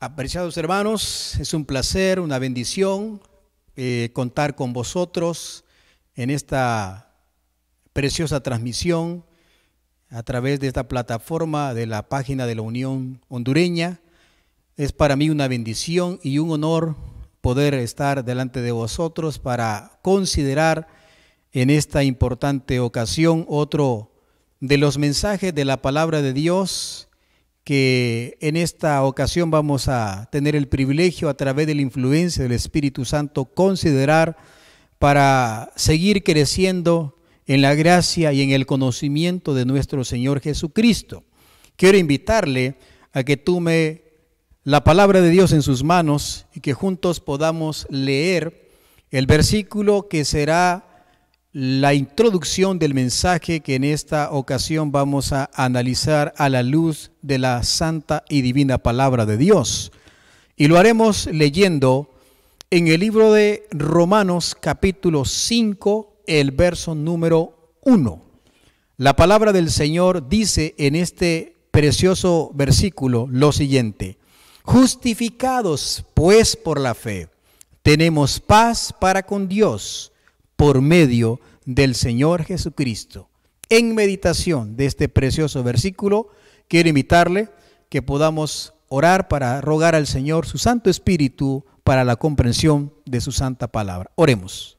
Apreciados hermanos, es un placer, una bendición eh, contar con vosotros en esta preciosa transmisión a través de esta plataforma de la página de la Unión Hondureña. Es para mí una bendición y un honor poder estar delante de vosotros para considerar en esta importante ocasión otro de los mensajes de la palabra de Dios que en esta ocasión vamos a tener el privilegio a través de la influencia del Espíritu Santo considerar para seguir creciendo en la gracia y en el conocimiento de nuestro Señor Jesucristo. Quiero invitarle a que tome la palabra de Dios en sus manos y que juntos podamos leer el versículo que será la introducción del mensaje que en esta ocasión vamos a analizar a la luz de la santa y divina palabra de Dios. Y lo haremos leyendo en el libro de Romanos capítulo 5, el verso número 1. La palabra del Señor dice en este precioso versículo lo siguiente, justificados pues por la fe, tenemos paz para con Dios por medio de del Señor Jesucristo. En meditación de este precioso versículo, quiero invitarle que podamos orar para rogar al Señor su Santo Espíritu para la comprensión de su santa palabra. Oremos.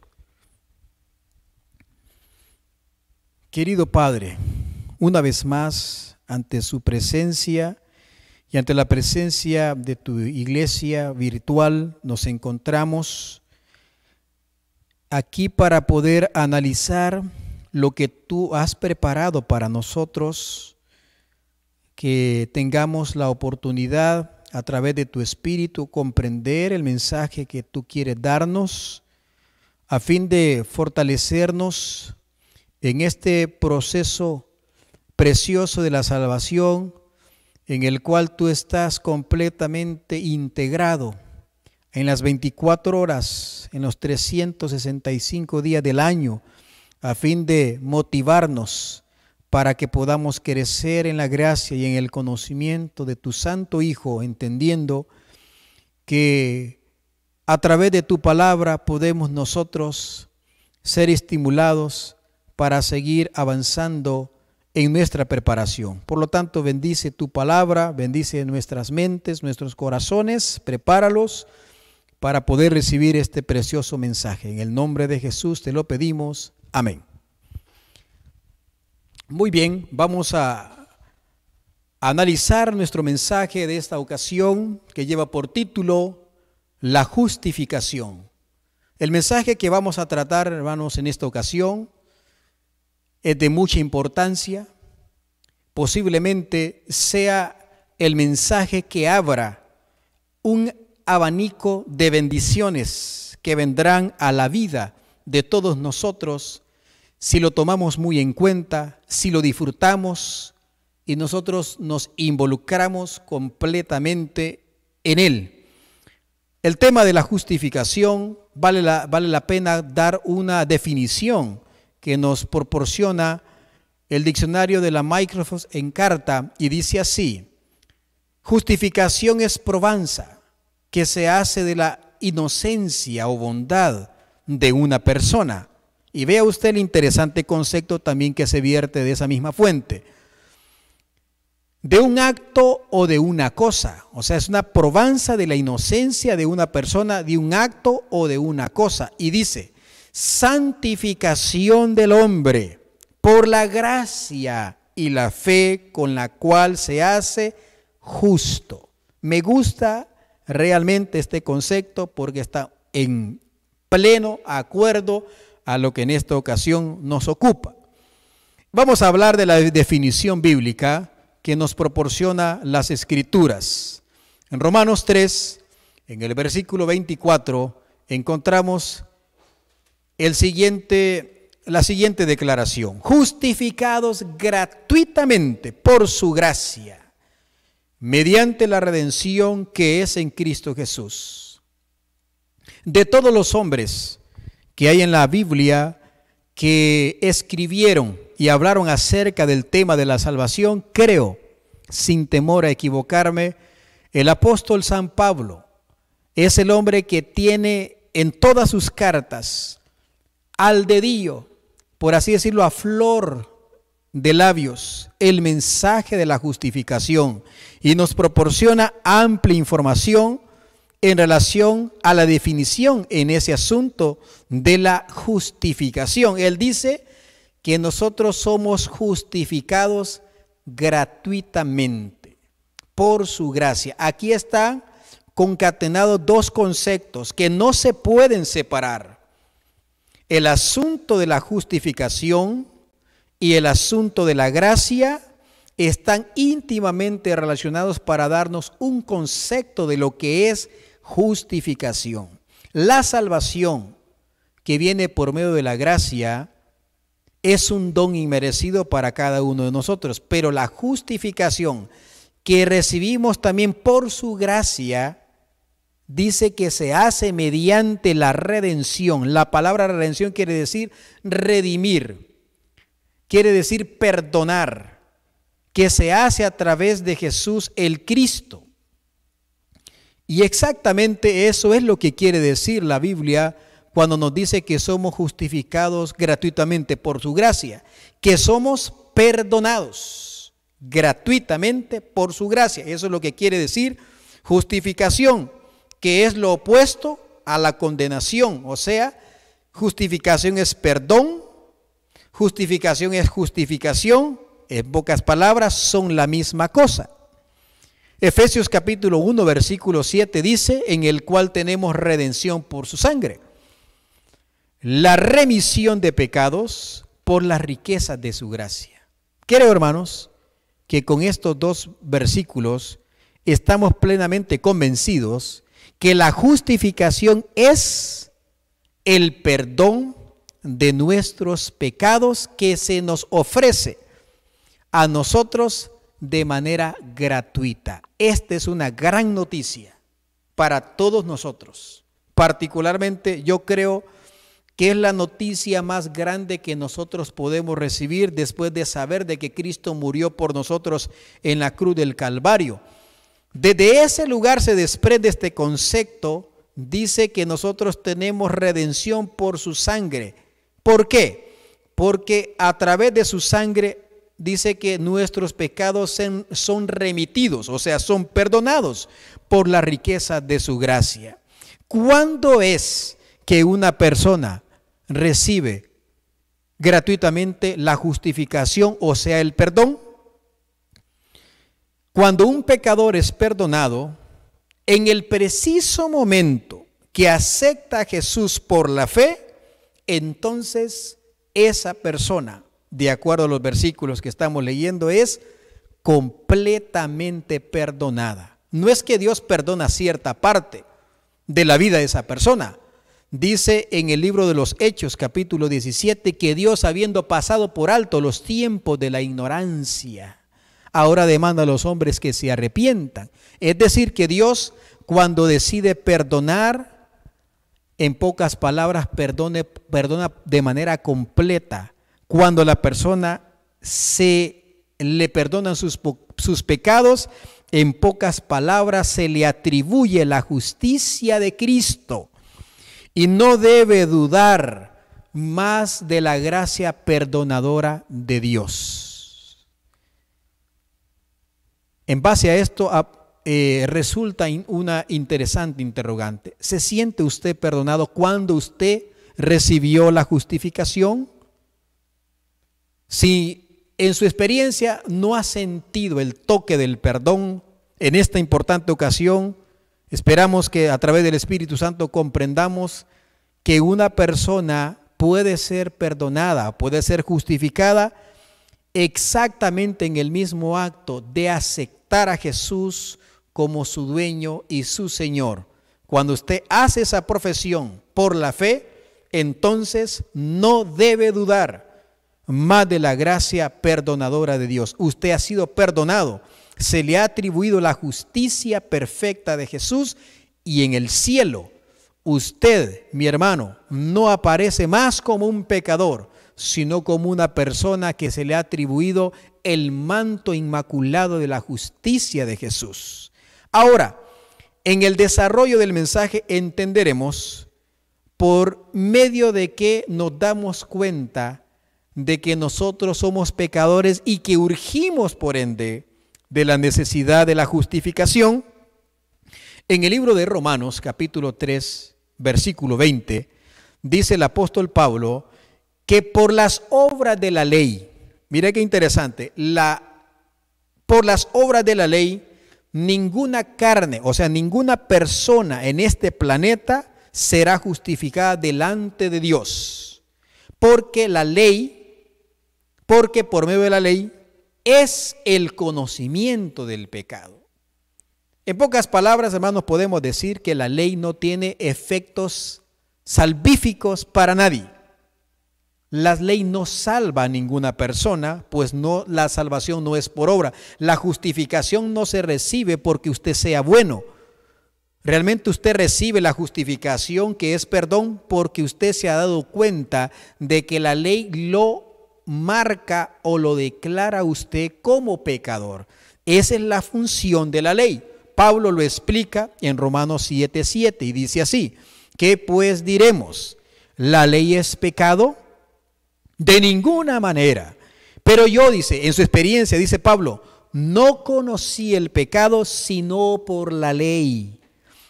Querido Padre, una vez más, ante su presencia y ante la presencia de tu iglesia virtual, nos encontramos aquí para poder analizar lo que tú has preparado para nosotros, que tengamos la oportunidad a través de tu espíritu comprender el mensaje que tú quieres darnos a fin de fortalecernos en este proceso precioso de la salvación en el cual tú estás completamente integrado en las 24 horas, en los 365 días del año, a fin de motivarnos para que podamos crecer en la gracia y en el conocimiento de tu Santo Hijo, entendiendo que a través de tu palabra podemos nosotros ser estimulados para seguir avanzando en nuestra preparación. Por lo tanto, bendice tu palabra, bendice nuestras mentes, nuestros corazones, prepáralos para poder recibir este precioso mensaje. En el nombre de Jesús te lo pedimos. Amén. Muy bien, vamos a analizar nuestro mensaje de esta ocasión que lleva por título La justificación. El mensaje que vamos a tratar, hermanos, en esta ocasión es de mucha importancia. Posiblemente sea el mensaje que abra un abanico de bendiciones que vendrán a la vida de todos nosotros si lo tomamos muy en cuenta, si lo disfrutamos y nosotros nos involucramos completamente en él. El tema de la justificación vale la, vale la pena dar una definición que nos proporciona el diccionario de la Microsoft en carta y dice así, justificación es probanza que se hace de la inocencia o bondad de una persona. Y vea usted el interesante concepto también que se vierte de esa misma fuente. De un acto o de una cosa. O sea, es una probanza de la inocencia de una persona, de un acto o de una cosa. Y dice, santificación del hombre por la gracia y la fe con la cual se hace justo. Me gusta realmente este concepto porque está en pleno acuerdo a lo que en esta ocasión nos ocupa. Vamos a hablar de la definición bíblica que nos proporciona las escrituras. En Romanos 3, en el versículo 24, encontramos el siguiente, la siguiente declaración. Justificados gratuitamente por su gracia mediante la redención que es en Cristo Jesús. De todos los hombres que hay en la Biblia que escribieron y hablaron acerca del tema de la salvación, creo, sin temor a equivocarme, el apóstol San Pablo es el hombre que tiene en todas sus cartas al dedillo, por así decirlo, a flor de labios el mensaje de la justificación y nos proporciona amplia información en relación a la definición en ese asunto de la justificación. Él dice que nosotros somos justificados gratuitamente por su gracia. Aquí están concatenados dos conceptos que no se pueden separar. El asunto de la justificación y el asunto de la gracia están íntimamente relacionados para darnos un concepto de lo que es justificación. La salvación que viene por medio de la gracia es un don inmerecido para cada uno de nosotros, pero la justificación que recibimos también por su gracia dice que se hace mediante la redención. La palabra redención quiere decir redimir quiere decir perdonar, que se hace a través de Jesús el Cristo. Y exactamente eso es lo que quiere decir la Biblia cuando nos dice que somos justificados gratuitamente por su gracia, que somos perdonados gratuitamente por su gracia. Eso es lo que quiere decir justificación, que es lo opuesto a la condenación, o sea, justificación es perdón Justificación es justificación, en pocas palabras, son la misma cosa. Efesios capítulo 1, versículo 7 dice, en el cual tenemos redención por su sangre, la remisión de pecados por la riqueza de su gracia. Creo, hermanos, que con estos dos versículos estamos plenamente convencidos que la justificación es el perdón de nuestros pecados que se nos ofrece a nosotros de manera gratuita. Esta es una gran noticia para todos nosotros. Particularmente yo creo que es la noticia más grande que nosotros podemos recibir después de saber de que Cristo murió por nosotros en la cruz del Calvario. Desde ese lugar se desprende este concepto, dice que nosotros tenemos redención por su sangre ¿Por qué? Porque a través de su sangre dice que nuestros pecados son remitidos, o sea, son perdonados por la riqueza de su gracia. ¿Cuándo es que una persona recibe gratuitamente la justificación, o sea, el perdón? Cuando un pecador es perdonado, en el preciso momento que acepta a Jesús por la fe, entonces esa persona, de acuerdo a los versículos que estamos leyendo, es completamente perdonada. No es que Dios perdona cierta parte de la vida de esa persona. Dice en el libro de los Hechos capítulo 17 que Dios habiendo pasado por alto los tiempos de la ignorancia, ahora demanda a los hombres que se arrepientan. Es decir, que Dios cuando decide perdonar en pocas palabras, perdone, perdona de manera completa. Cuando la persona se le perdonan sus, sus pecados, en pocas palabras se le atribuye la justicia de Cristo y no debe dudar más de la gracia perdonadora de Dios. En base a esto, eh, resulta una interesante interrogante. ¿Se siente usted perdonado cuando usted recibió la justificación? Si en su experiencia no ha sentido el toque del perdón en esta importante ocasión, esperamos que a través del Espíritu Santo comprendamos que una persona puede ser perdonada, puede ser justificada exactamente en el mismo acto de aceptar a Jesús como su dueño y su Señor. Cuando usted hace esa profesión por la fe, entonces no debe dudar más de la gracia perdonadora de Dios. Usted ha sido perdonado, se le ha atribuido la justicia perfecta de Jesús y en el cielo usted, mi hermano, no aparece más como un pecador, sino como una persona que se le ha atribuido el manto inmaculado de la justicia de Jesús. Ahora, en el desarrollo del mensaje entenderemos por medio de que nos damos cuenta de que nosotros somos pecadores y que urgimos, por ende, de la necesidad de la justificación. En el libro de Romanos, capítulo 3, versículo 20, dice el apóstol Pablo que por las obras de la ley, mire qué interesante, la, por las obras de la ley ninguna carne, o sea, ninguna persona en este planeta será justificada delante de Dios. Porque la ley, porque por medio de la ley es el conocimiento del pecado. En pocas palabras, hermanos, podemos decir que la ley no tiene efectos salvíficos para nadie. La ley no salva a ninguna persona, pues no la salvación no es por obra. La justificación no se recibe porque usted sea bueno. Realmente usted recibe la justificación que es perdón porque usted se ha dado cuenta de que la ley lo marca o lo declara usted como pecador. Esa es la función de la ley. Pablo lo explica en Romanos 7:7 y dice así, ¿qué pues diremos? ¿La ley es pecado? De ninguna manera. Pero yo, dice, en su experiencia, dice Pablo, no conocí el pecado sino por la ley.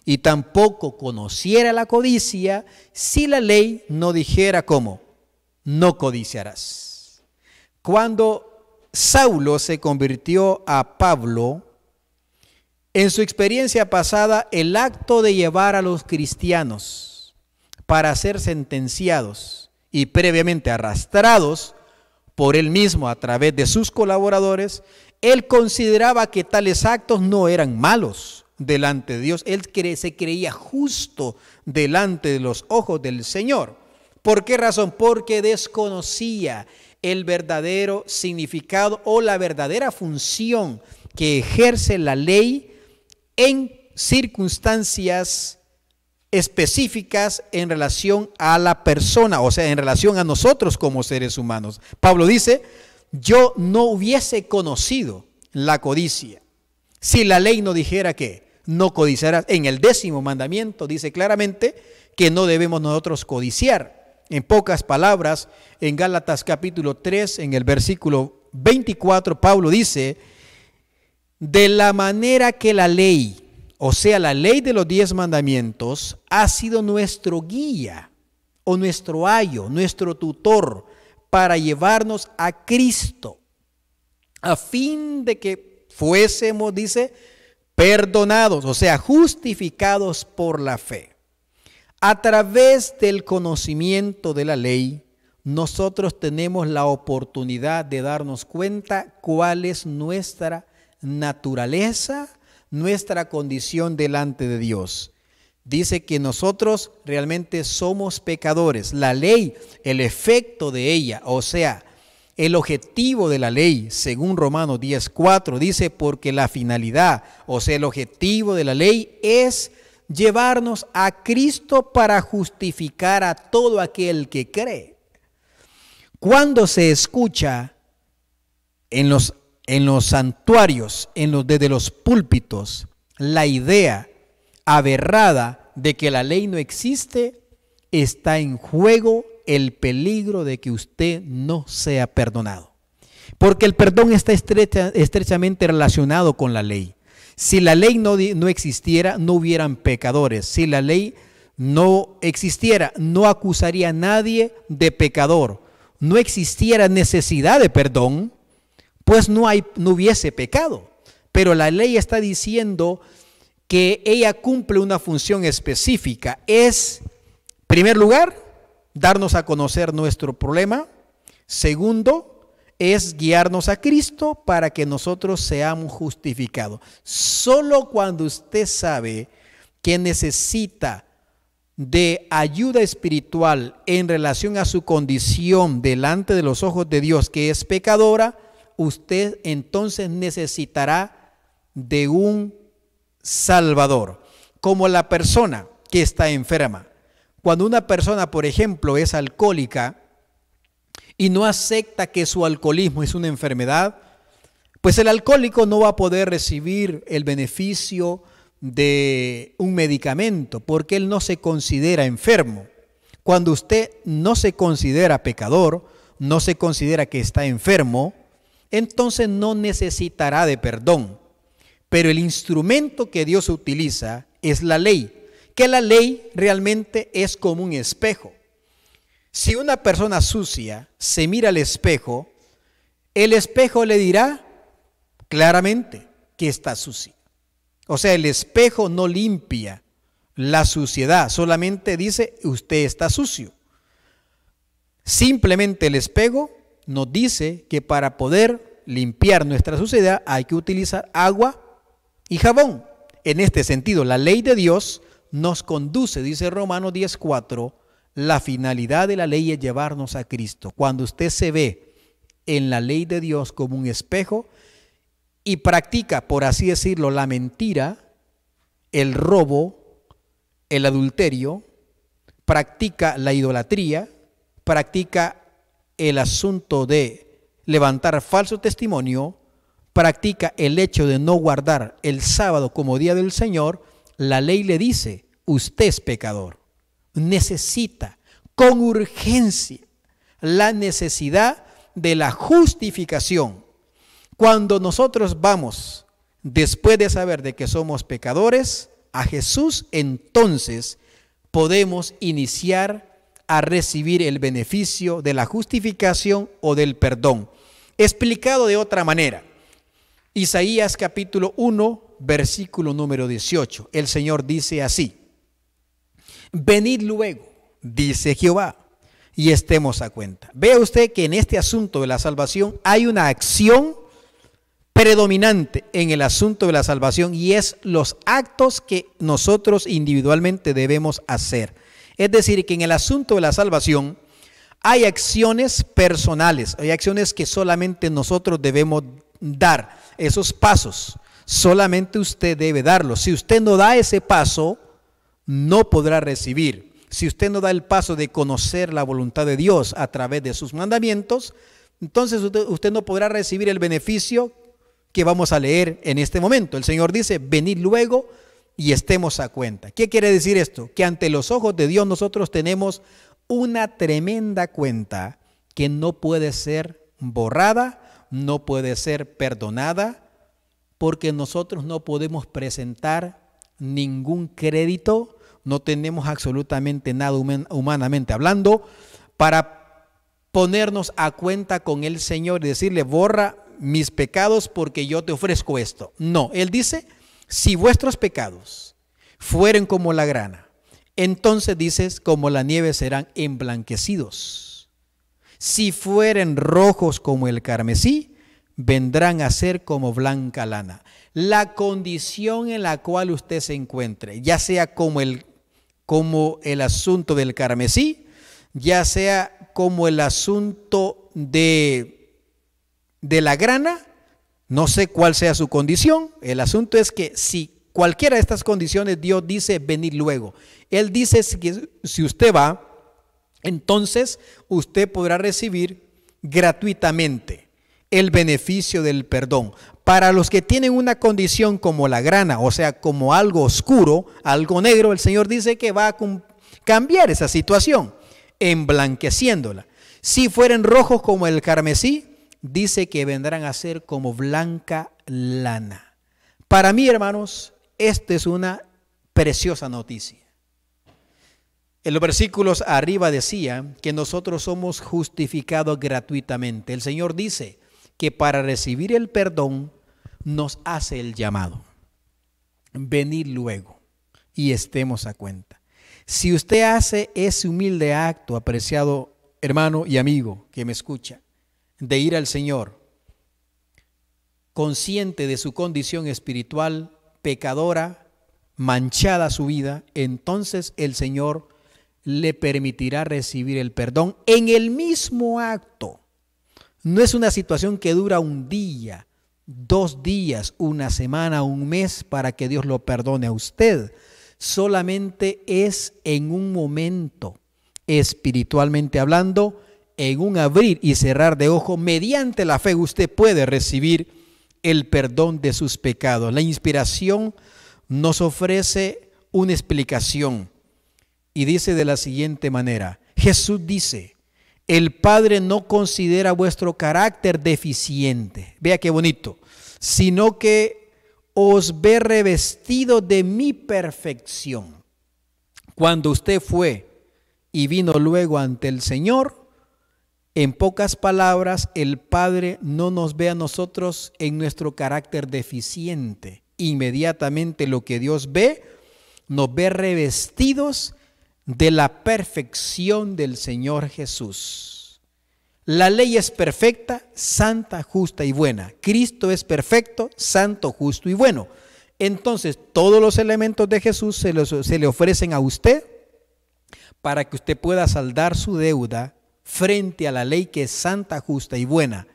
Y tampoco conociera la codicia si la ley no dijera cómo, no codiciarás. Cuando Saulo se convirtió a Pablo, en su experiencia pasada, el acto de llevar a los cristianos para ser sentenciados y previamente arrastrados por él mismo a través de sus colaboradores, él consideraba que tales actos no eran malos delante de Dios. Él se creía justo delante de los ojos del Señor. ¿Por qué razón? Porque desconocía el verdadero significado o la verdadera función que ejerce la ley en circunstancias específicas en relación a la persona, o sea, en relación a nosotros como seres humanos. Pablo dice, yo no hubiese conocido la codicia si la ley no dijera que no codiciarás. En el décimo mandamiento dice claramente que no debemos nosotros codiciar. En pocas palabras, en Gálatas capítulo 3, en el versículo 24, Pablo dice, de la manera que la ley o sea, la ley de los diez mandamientos, ha sido nuestro guía o nuestro ayo, nuestro tutor para llevarnos a Cristo, a fin de que fuésemos, dice, perdonados, o sea, justificados por la fe. A través del conocimiento de la ley, nosotros tenemos la oportunidad de darnos cuenta cuál es nuestra naturaleza nuestra condición delante de Dios. Dice que nosotros realmente somos pecadores. La ley, el efecto de ella, o sea, el objetivo de la ley, según Romanos 10.4, dice, porque la finalidad, o sea, el objetivo de la ley es llevarnos a Cristo para justificar a todo aquel que cree. Cuando se escucha en los en los santuarios, en los, desde los púlpitos, la idea aberrada de que la ley no existe, está en juego el peligro de que usted no sea perdonado. Porque el perdón está estrechamente relacionado con la ley. Si la ley no, no existiera, no hubieran pecadores. Si la ley no existiera, no acusaría a nadie de pecador. No existiera necesidad de perdón pues no, hay, no hubiese pecado. Pero la ley está diciendo que ella cumple una función específica. Es, primer lugar, darnos a conocer nuestro problema. Segundo, es guiarnos a Cristo para que nosotros seamos justificados. Solo cuando usted sabe que necesita de ayuda espiritual en relación a su condición delante de los ojos de Dios, que es pecadora, usted entonces necesitará de un salvador, como la persona que está enferma. Cuando una persona, por ejemplo, es alcohólica y no acepta que su alcoholismo es una enfermedad, pues el alcohólico no va a poder recibir el beneficio de un medicamento porque él no se considera enfermo. Cuando usted no se considera pecador, no se considera que está enfermo, entonces no necesitará de perdón. Pero el instrumento que Dios utiliza es la ley, que la ley realmente es como un espejo. Si una persona sucia se mira al espejo, el espejo le dirá claramente que está sucia. O sea, el espejo no limpia la suciedad, solamente dice usted está sucio. Simplemente el espejo nos dice que para poder limpiar nuestra suciedad hay que utilizar agua y jabón. En este sentido, la ley de Dios nos conduce, dice Romanos 10:4, la finalidad de la ley es llevarnos a Cristo. Cuando usted se ve en la ley de Dios como un espejo y practica, por así decirlo, la mentira, el robo, el adulterio, practica la idolatría, practica el asunto de levantar falso testimonio, practica el hecho de no guardar el sábado como día del Señor, la ley le dice, usted es pecador. Necesita con urgencia la necesidad de la justificación. Cuando nosotros vamos, después de saber de que somos pecadores, a Jesús, entonces podemos iniciar a recibir el beneficio de la justificación o del perdón. Explicado de otra manera, Isaías capítulo 1, versículo número 18, el Señor dice así, venid luego, dice Jehová, y estemos a cuenta. Vea usted que en este asunto de la salvación hay una acción predominante en el asunto de la salvación y es los actos que nosotros individualmente debemos hacer. Es decir, que en el asunto de la salvación hay acciones personales, hay acciones que solamente nosotros debemos dar, esos pasos. Solamente usted debe darlos. Si usted no da ese paso, no podrá recibir. Si usted no da el paso de conocer la voluntad de Dios a través de sus mandamientos, entonces usted, no podrá recibir el beneficio que vamos a leer en este momento. El Señor dice, venid luego y estemos a cuenta. ¿Qué quiere decir esto? Que ante los ojos de Dios nosotros tenemos una tremenda cuenta que no puede ser borrada, no puede ser perdonada, porque nosotros no podemos presentar ningún crédito, no tenemos absolutamente nada humanamente hablando para ponernos a cuenta con el Señor y decirle, borra mis pecados porque yo te ofrezco esto. No, Él dice, si vuestros pecados fueren como la grana, entonces dices, como la nieve serán emblanquecidos. Si fueren rojos como el carmesí, vendrán a ser como blanca lana. La condición en la cual usted se encuentre, ya sea como el, como el asunto del carmesí, ya sea como el asunto de, de la grana, no sé cuál sea su condición. El asunto es que si cualquiera de estas condiciones, Dios dice, venir luego. Él dice que si usted va, entonces usted podrá recibir gratuitamente el beneficio del perdón. Para los que tienen una condición como la grana, o sea, como algo oscuro, algo negro, el Señor dice que va a cambiar esa situación, emblanqueciéndola. Si fueren rojos como el carmesí, dice que vendrán a ser como blanca lana. Para mí, hermanos, esta es una preciosa noticia. En los versículos arriba decía que nosotros somos justificados gratuitamente. El Señor dice que para recibir el perdón nos hace el llamado. Venid luego y estemos a cuenta. Si usted hace ese humilde acto, apreciado hermano y amigo que me escucha, de ir al Señor, consciente de su condición espiritual, pecadora, manchada su vida, entonces el Señor le permitirá recibir el perdón en el mismo acto. No es una situación que dura un día, dos días, una semana, un mes para que Dios lo perdone a usted. Solamente es en un momento, espiritualmente hablando, en un abrir y cerrar de ojo, mediante la fe usted puede recibir el perdón de sus pecados. La inspiración nos ofrece una explicación y dice de la siguiente manera, Jesús dice, el Padre no considera vuestro carácter deficiente, vea qué bonito, sino que os ve revestido de mi perfección. Cuando usted fue y vino luego ante el Señor, en pocas palabras, el Padre no nos ve a nosotros en nuestro carácter deficiente. Inmediatamente lo que Dios ve, nos ve revestidos de la perfección del Señor Jesús. La ley es perfecta, santa, justa y buena. Cristo es perfecto, santo, justo y bueno. Entonces, todos los elementos de Jesús se, le ofrecen a usted para que usted pueda saldar su deuda frente a la ley que es santa, justa y buena.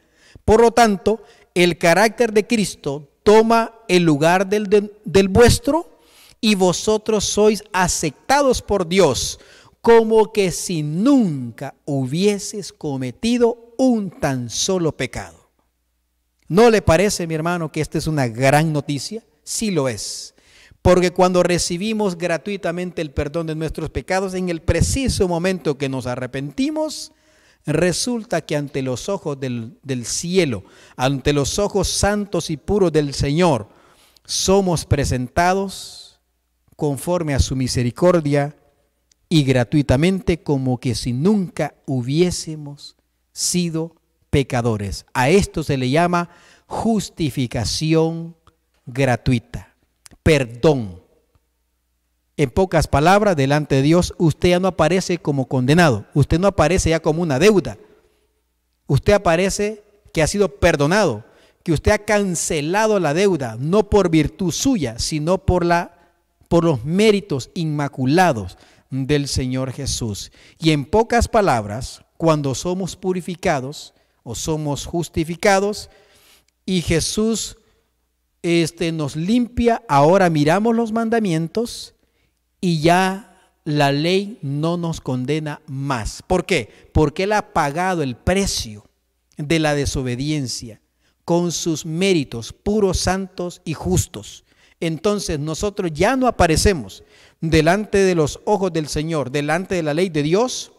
Por lo tanto, el carácter de Cristo toma el lugar del, vuestro y vosotros sois aceptados por Dios como que si nunca hubieses cometido un tan solo pecado. ¿No le parece, mi hermano, que esta es una gran noticia? Sí lo es. Porque cuando recibimos gratuitamente el perdón de nuestros pecados, en el preciso momento que nos arrepentimos, Resulta que ante los ojos del, cielo, ante los ojos santos y puros del Señor, somos presentados conforme a su misericordia y gratuitamente como que si nunca hubiésemos sido pecadores. A esto se le llama justificación gratuita, perdón en pocas palabras, delante de Dios, usted ya no aparece como condenado, usted no aparece ya como una deuda, usted aparece que ha sido perdonado, que usted ha cancelado la deuda, no por virtud suya, sino por, la, por los méritos inmaculados del Señor Jesús. Y en pocas palabras, cuando somos purificados o somos justificados y Jesús este, nos limpia, ahora miramos los mandamientos y ya la ley no nos condena más. ¿Por qué? Porque Él ha pagado el precio de la desobediencia con sus méritos puros, santos y justos. Entonces nosotros ya no aparecemos delante de los ojos del Señor, delante de la ley de Dios,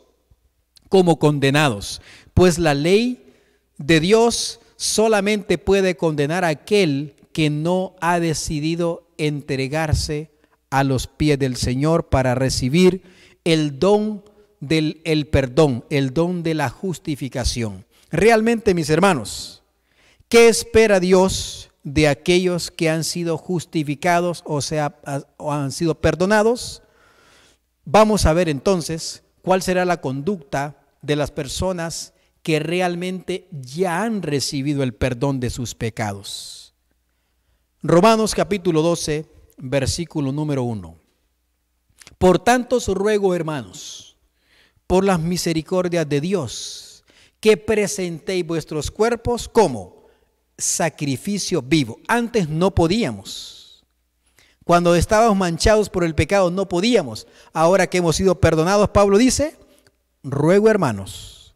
como condenados. Pues la ley de Dios solamente puede condenar a aquel que no ha decidido entregarse a los pies del Señor para recibir el don del el perdón, el don de la justificación. Realmente, mis hermanos, ¿qué espera Dios de aquellos que han sido justificados o, sea, o han sido perdonados? Vamos a ver entonces cuál será la conducta de las personas que realmente ya han recibido el perdón de sus pecados. Romanos capítulo 12, versículo número 1. Por tanto os ruego, hermanos, por las misericordias de Dios, que presentéis vuestros cuerpos como sacrificio vivo. Antes no podíamos. Cuando estábamos manchados por el pecado no podíamos. Ahora que hemos sido perdonados, Pablo dice, ruego, hermanos,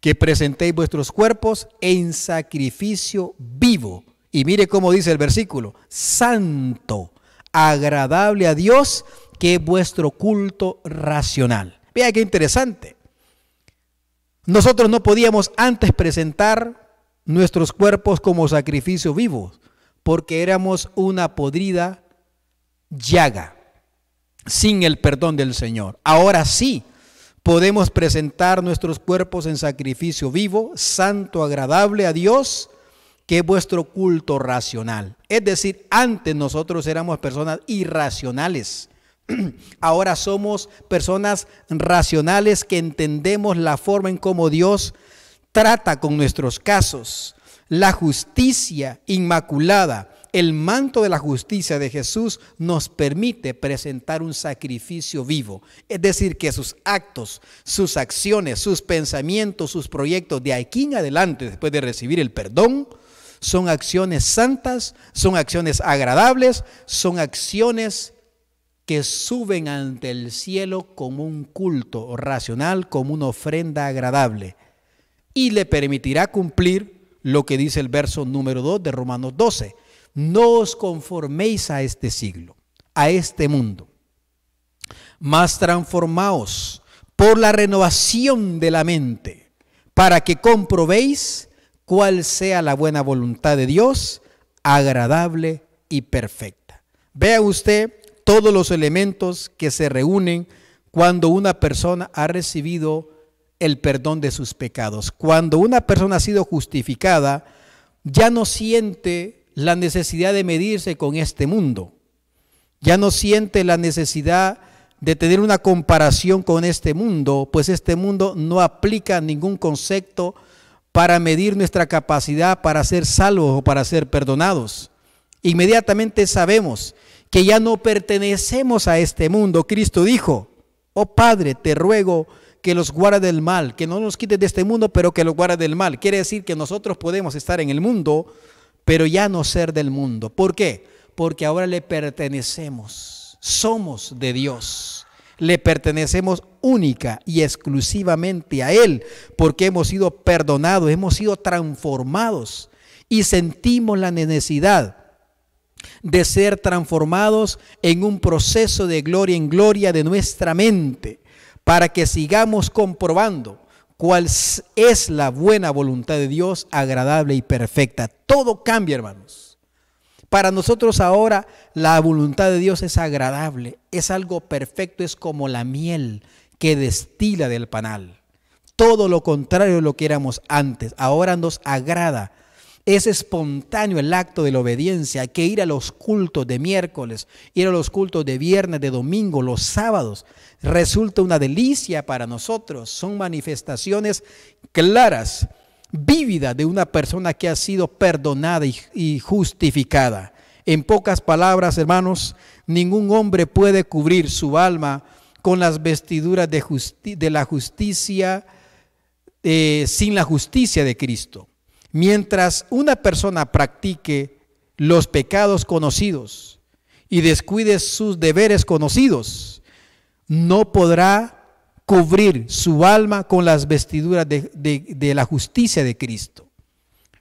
que presentéis vuestros cuerpos en sacrificio vivo. Y mire cómo dice el versículo, santo agradable a Dios, que vuestro culto racional. Vea qué interesante. Nosotros no podíamos antes presentar nuestros cuerpos como sacrificio vivo porque éramos una podrida llaga, sin el perdón del Señor. Ahora sí, podemos presentar nuestros cuerpos en sacrificio vivo, santo, agradable a Dios, que vuestro culto racional. Es decir, antes nosotros éramos personas irracionales. Ahora somos personas racionales que entendemos la forma en cómo Dios trata con nuestros casos. La justicia inmaculada, el manto de la justicia de Jesús nos permite presentar un sacrificio vivo. Es decir, que sus actos, sus acciones, sus pensamientos, sus proyectos de aquí en adelante, después de recibir el perdón, son acciones santas, son acciones agradables, son acciones que suben ante el cielo como un culto racional, como una ofrenda agradable. Y le permitirá cumplir lo que dice el verso número 2 de Romanos 12. No os conforméis a este siglo, a este mundo, mas transformaos por la renovación de la mente, para que comprobéis cuál sea la buena voluntad de Dios, agradable y perfecta. Vea usted todos los elementos que se reúnen cuando una persona ha recibido el perdón de sus pecados. Cuando una persona ha sido justificada, ya no siente la necesidad de medirse con este mundo. Ya no siente la necesidad de tener una comparación con este mundo, pues este mundo no aplica ningún concepto para medir nuestra capacidad para ser salvos o para ser perdonados. Inmediatamente sabemos que ya no pertenecemos a este mundo. Cristo dijo, oh Padre, te ruego que los guarde del mal, que no nos quites de este mundo, pero que los guarde del mal. Quiere decir que nosotros podemos estar en el mundo, pero ya no ser del mundo. ¿Por qué? Porque ahora le pertenecemos, somos de Dios. Le pertenecemos única y exclusivamente a Él, porque hemos sido perdonados, hemos sido transformados y sentimos la necesidad de ser transformados en un proceso de gloria en gloria de nuestra mente, para que sigamos comprobando cuál es la buena voluntad de Dios, agradable y perfecta. Todo cambia, hermanos para nosotros ahora la voluntad de Dios es agradable, es algo perfecto, es como la miel que destila del panal. Todo lo contrario de lo que éramos antes, ahora nos agrada. Es espontáneo el acto de la obediencia, que ir a los cultos de miércoles, ir a los cultos de viernes, de domingo, los sábados, resulta una delicia para nosotros. Son manifestaciones claras vívida de una persona que ha sido perdonada y, justificada. En pocas palabras, hermanos, ningún hombre puede cubrir su alma con las vestiduras de, de la justicia, eh, sin la justicia de Cristo. Mientras una persona practique los pecados conocidos y descuide sus deberes conocidos, no podrá cubrir su alma con las vestiduras de, la justicia de Cristo.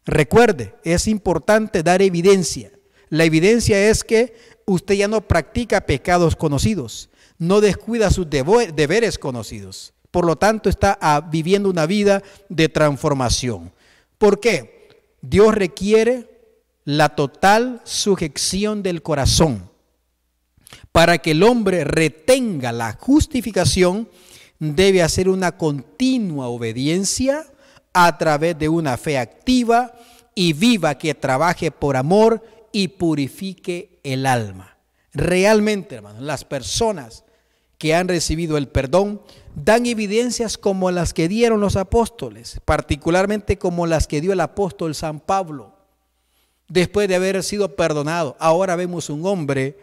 Recuerde, es importante dar evidencia. La evidencia es que usted ya no practica pecados conocidos, no descuida sus deberes conocidos. Por lo tanto, está ah, viviendo una vida de transformación. ¿Por qué? Dios requiere la total sujeción del corazón para que el hombre retenga la justificación debe hacer una continua obediencia a través de una fe activa y viva que trabaje por amor y purifique el alma. Realmente, hermano, las personas que han recibido el perdón dan evidencias como las que dieron los apóstoles, particularmente como las que dio el apóstol San Pablo, después de haber sido perdonado. Ahora vemos un hombre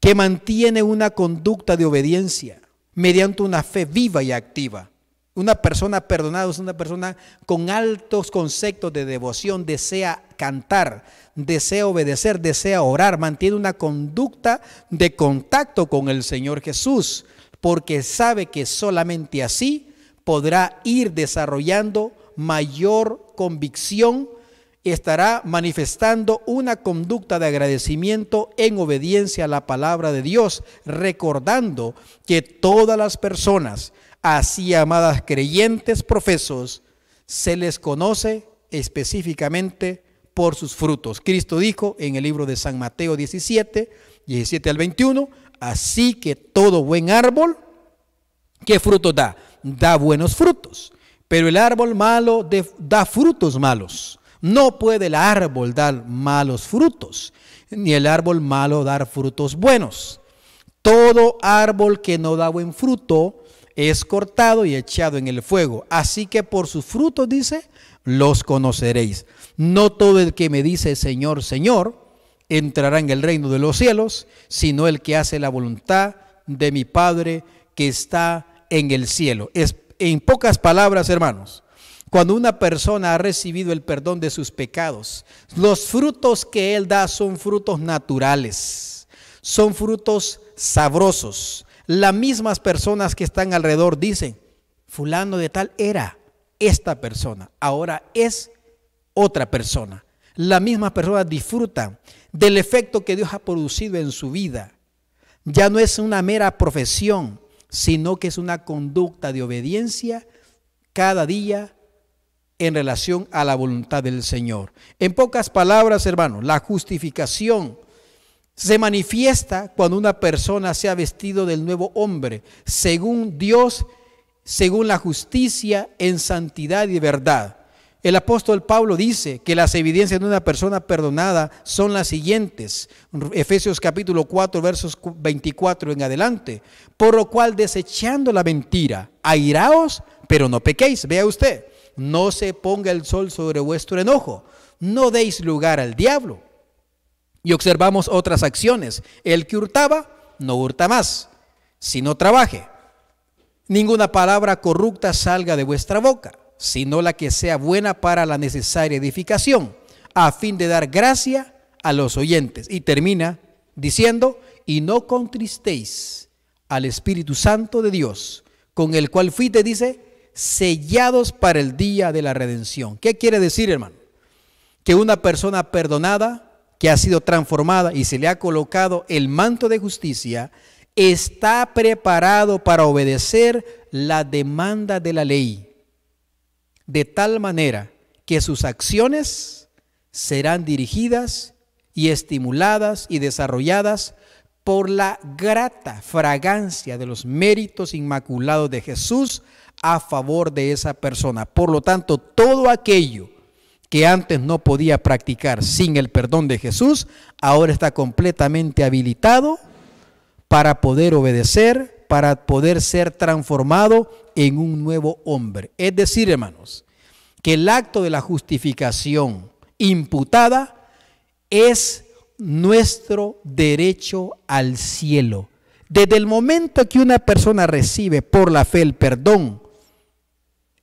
que mantiene una conducta de obediencia, mediante una fe viva y activa. Una persona perdonada es una persona con altos conceptos de devoción, desea cantar, desea obedecer, desea orar, mantiene una conducta de contacto con el Señor Jesús, porque sabe que solamente así podrá ir desarrollando mayor convicción estará manifestando una conducta de agradecimiento en obediencia a la palabra de Dios, recordando que todas las personas, así llamadas creyentes profesos, se les conoce específicamente por sus frutos. Cristo dijo en el libro de San Mateo 17, 17 al 21, así que todo buen árbol, ¿qué fruto da? Da buenos frutos, pero el árbol malo da frutos malos. No puede el árbol dar malos frutos, ni el árbol malo dar frutos buenos. Todo árbol que no da buen fruto es cortado y echado en el fuego. Así que por sus frutos, dice, los conoceréis. No todo el que me dice Señor, Señor, entrará en el reino de los cielos, sino el que hace la voluntad de mi Padre que está en el cielo. Es, en pocas palabras, hermanos, cuando una persona ha recibido el perdón de sus pecados, los frutos que Él da son frutos naturales, son frutos sabrosos. Las mismas personas que están alrededor dicen, fulano de tal era esta persona, ahora es otra persona. Las mismas personas disfrutan del efecto que Dios ha producido en su vida. Ya no es una mera profesión, sino que es una conducta de obediencia cada día en relación a la voluntad del Señor. En pocas palabras, hermanos, la justificación se manifiesta cuando una persona se ha vestido del nuevo hombre, según Dios, según la justicia, en santidad y verdad. El apóstol Pablo dice que las evidencias de una persona perdonada son las siguientes. Efesios capítulo 4, versos 24 en adelante. Por lo cual, desechando la mentira, airaos, pero no pequéis. Vea usted, no se ponga el sol sobre vuestro enojo, no deis lugar al diablo. Y observamos otras acciones. El que hurtaba, no hurta más, sino trabaje. Ninguna palabra corrupta salga de vuestra boca, sino la que sea buena para la necesaria edificación, a fin de dar gracia a los oyentes. Y termina diciendo, y no contristéis al Espíritu Santo de Dios, con el cual Te dice, sellados para el día de la redención. ¿Qué quiere decir, hermano? Que una persona perdonada, que ha sido transformada y se le ha colocado el manto de justicia, está preparado para obedecer la demanda de la ley, de tal manera que sus acciones serán dirigidas y estimuladas y desarrolladas por la grata fragancia de los méritos inmaculados de Jesús a favor de esa persona. Por lo tanto, todo aquello que antes no podía practicar sin el perdón de Jesús, ahora está completamente habilitado para poder obedecer, para poder ser transformado en un nuevo hombre. Es decir, hermanos, que el acto de la justificación imputada es nuestro derecho al cielo. Desde el momento que una persona recibe por la fe el perdón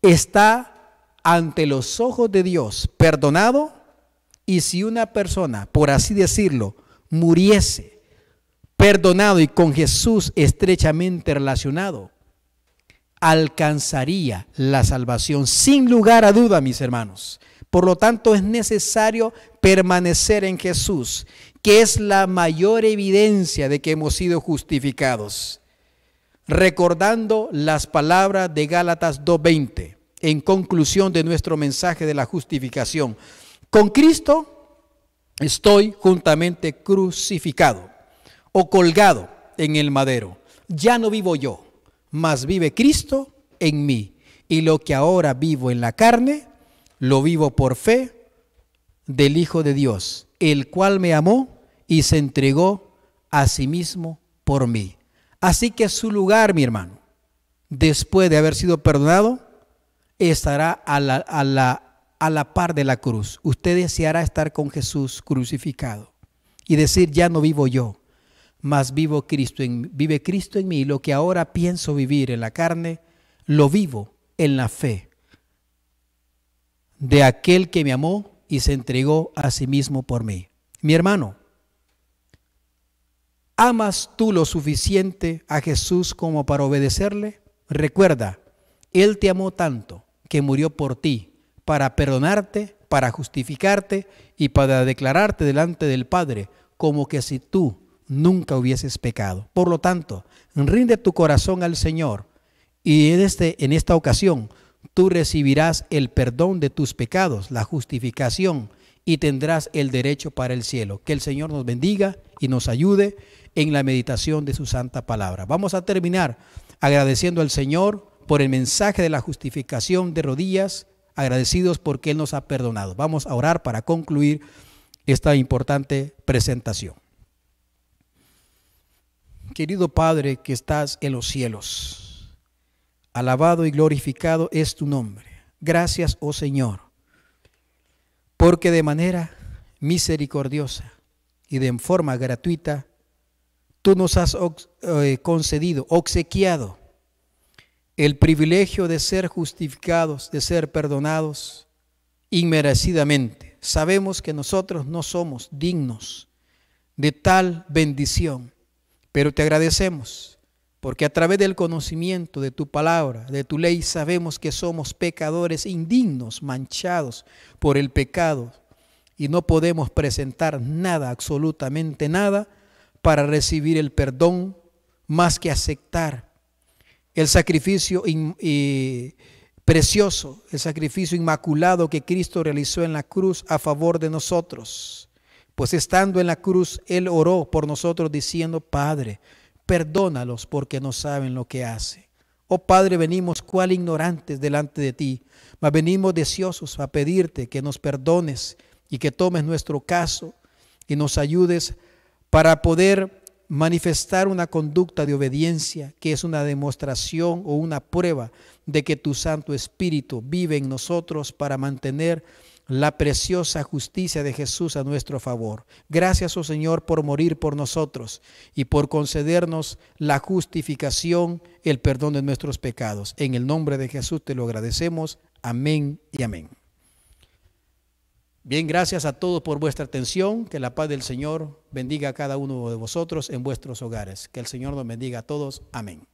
está ante los ojos de Dios perdonado y si una persona, por así decirlo, muriese perdonado y con Jesús estrechamente relacionado, alcanzaría la salvación sin lugar a duda, mis hermanos. Por lo tanto, es necesario permanecer en Jesús, que es la mayor evidencia de que hemos sido justificados recordando las palabras de Gálatas 2.20, en conclusión de nuestro mensaje de la justificación. Con Cristo estoy juntamente crucificado o colgado en el madero. Ya no vivo yo, mas vive Cristo en mí. Y lo que ahora vivo en la carne, lo vivo por fe del Hijo de Dios, el cual me amó y se entregó a sí mismo por mí. Así que su lugar, mi hermano, después de haber sido perdonado, estará a la, par de la cruz. Usted deseará estar con Jesús crucificado y decir, ya no vivo yo, mas vivo Cristo en, vive Cristo en mí. Lo que ahora pienso vivir en la carne, lo vivo en la fe de aquel que me amó y se entregó a sí mismo por mí. Mi hermano, ¿Amas tú lo suficiente a Jesús como para obedecerle? Recuerda, Él te amó tanto que murió por ti, para perdonarte, para justificarte y para declararte delante del Padre como que si tú nunca hubieses pecado. Por lo tanto, rinde tu corazón al Señor y en, este, en esta ocasión tú recibirás el perdón de tus pecados, la justificación y tendrás el derecho para el cielo. Que el Señor nos bendiga y nos ayude en la meditación de su santa palabra. Vamos a terminar agradeciendo al Señor por el mensaje de la justificación de rodillas, agradecidos porque Él nos ha perdonado. Vamos a orar para concluir esta importante presentación. Querido Padre que estás en los cielos, alabado y glorificado es tu nombre. Gracias, oh Señor, porque de manera misericordiosa y de forma gratuita tú nos has eh, concedido, obsequiado el privilegio de ser justificados, de ser perdonados inmerecidamente. Sabemos que nosotros no somos dignos de tal bendición, pero te agradecemos porque a través del conocimiento de tu palabra, de tu ley, sabemos que somos pecadores indignos, manchados por el pecado, y no podemos presentar nada, absolutamente nada, para recibir el perdón más que aceptar el sacrificio precioso, el sacrificio inmaculado que Cristo realizó en la cruz a favor de nosotros. Pues estando en la cruz, Él oró por nosotros diciendo, Padre, perdónalos porque no saben lo que hace. Oh Padre, venimos cual ignorantes delante de ti, mas venimos deseosos a pedirte que nos perdones y que tomes nuestro caso y nos ayudes a para poder manifestar una conducta de obediencia que es una demostración o una prueba de que tu Santo Espíritu vive en nosotros para mantener la preciosa justicia de Jesús a nuestro favor. Gracias, oh Señor, por morir por nosotros y por concedernos la justificación, el perdón de nuestros pecados. En el nombre de Jesús te lo agradecemos. Amén y amén. Bien, gracias a todos por vuestra atención. Que la paz del Señor bendiga a cada uno de vosotros en vuestros hogares. Que el Señor nos bendiga a todos. Amén.